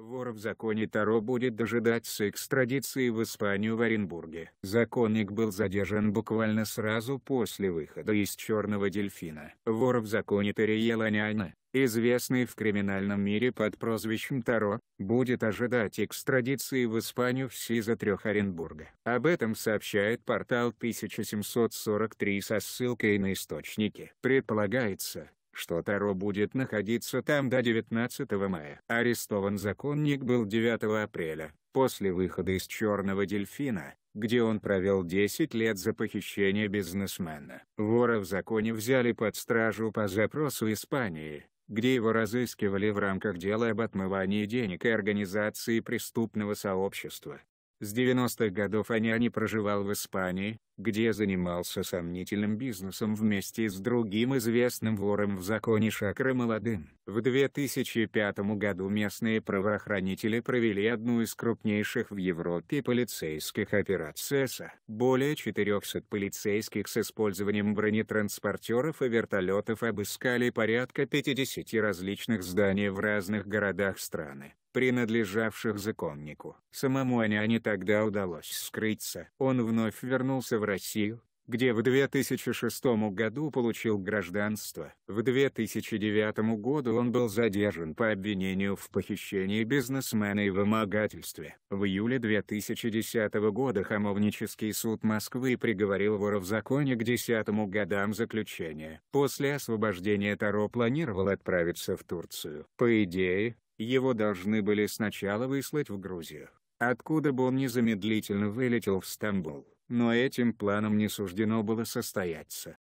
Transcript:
Вор в законе Таро будет дожидаться экстрадиции в Испанию в Оренбурге. Законник был задержан буквально сразу после выхода из «Черного дельфина». Вор в законе Тариел Аняна, известный в криминальном мире под прозвищем Таро, будет ожидать экстрадиции в Испанию в СИЗО трех Оренбурга. Об этом сообщает портал 1743 со ссылкой на источники. Предполагается, что Таро будет находиться там до 19 мая. Арестован законник был 9 апреля, после выхода из «Черного дельфина», где он провел 10 лет за похищение бизнесмена. Вора в законе взяли под стражу по запросу Испании, где его разыскивали в рамках дела об отмывании денег и организации преступного сообщества. С 90-х годов Аняни проживал в Испании, где занимался сомнительным бизнесом вместе с другим известным вором в законе Шакра Молодым. В 2005 году местные правоохранители провели одну из крупнейших в Европе полицейских операций СА. Более 400 полицейских с использованием бронетранспортеров и вертолетов обыскали порядка 50 различных зданий в разных городах страны принадлежавших законнику. Самому Аняне тогда удалось скрыться. Он вновь вернулся в Россию, где в 2006 году получил гражданство. В 2009 году он был задержан по обвинению в похищении бизнесмена и вымогательстве. В июле 2010 года Хамовнический суд Москвы приговорил вора в законе к 10 годам заключения. После освобождения Таро планировал отправиться в Турцию. По идее, его должны были сначала выслать в Грузию, откуда бы он незамедлительно вылетел в Стамбул но этим планом не суждено было состояться.